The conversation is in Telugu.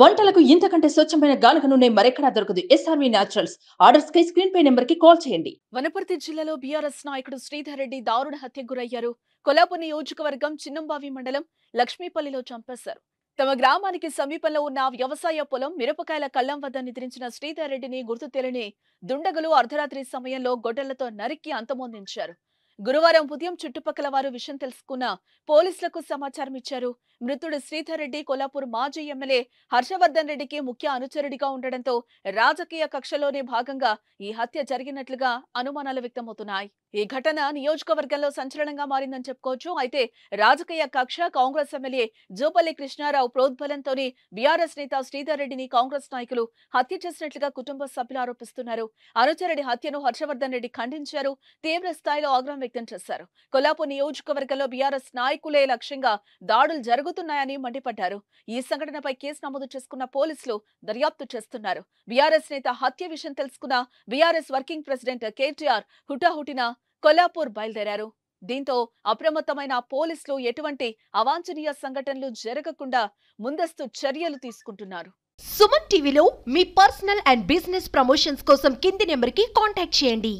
వంటలకు ఇంతకంటే స్వచ్ఛమైన గానుక నూనె మరెక్కడా దొరకదు ఎస్ఆర్వి న్యాచురల్స్ ఆర్డర్స్ కై స్క్రీన్ పై నెంబర్ కి కాల్ చేయండి వనపర్తి జిల్లాలో బీఆర్ఎస్ నాయకుడు శ్రీధర్ రెడ్డి దారుణ హత్యకు గురయ్యారు కొలాపు నియోజకవర్గం చిన్నంబావి మండలం లక్ష్మీపల్లిలో చంపేశారు తమ గ్రామానికి సమీపంలో ఉన్న వ్యవసాయ పొలం మిరపకాయల కళ్ళం వద్ద నిద్రించిన శ్రీధర్ రెడ్డిని గుర్తు తెలియని దుండగులు అర్ధరాత్రి సమయంలో గొడ్డలతో నరికి అంతమొందించారు గురువారం ఉదయం చుట్టుపక్కల వారు విషయం తెలుసుకున్న పోలీసులకు సమాచారం ఇచ్చారు మృతుడు శ్రీధర్ రెడ్డి కొల్లాపూర్ మాజీ ఎమ్మెల్యే హర్షవర్ధన్ రెడ్డికి ముఖ్య అనుచరుడిగా ఉండడంతో రాజకీయ కక్షలోనే భాగంగా ఈ హత్య జరిగినట్లుగా అనుమానాలు వ్యక్తమవుతున్నాయి ఈ ఘటన నియోజకవర్గంలో సంచలనంగా మారిందని చెప్పుకోవచ్చు అయితే రాజకీయ కక్ష కాంగ్రెస్ ఎమ్మెల్యే జూపల్లి కృష్ణారావు ప్రోద్బలంతోనే బీఆర్ఎస్ నేత శ్రీధర్ రెడ్డిని కాంగ్రెస్ నాయకులు హత్య చేసినట్లుగా కుటుంబ సభ్యులు ఆరోపిస్తున్నారు అనుచరుడి హత్యను హర్షవర్ధన్ రెడ్డి ఖండించారు తీవ్ర స్థాయిలో ఆగ్రహం వ్యక్తం చేశారు కొల్లాపూర్ నియోజకవర్గంలో బీఆర్ఎస్ నాయకులే లక్ష్యంగా దాడులు జరుగుతున్నాయని మండిపడ్డారు ఈ సంఘటనపై కేసు నమోదు చేసుకున్న పోలీసులు దర్యాప్తు చేస్తున్నారు బీఆర్ఎస్ నేత హత్య విషయం తెలుసుకున్న బీఆర్ఎస్ వర్కింగ్ ప్రెసిడెంట్ కేటీఆర్ హుటాహుటిన కొల్లాపూర్ బయలుదేరారు దీంతో అప్రమత్తమైన పోలీసులు ఎటువంటి అవాంఛనీయ సంఘటనలు జరగకుండా ముందస్తు చర్యలు తీసుకుంటున్నారు సుమన్ టీవీలో మీ పర్సనల్ అండ్ బిజినెస్ ప్రమోషన్స్ కోసం కింది నెంబర్కి కాంటాక్ట్ చేయండి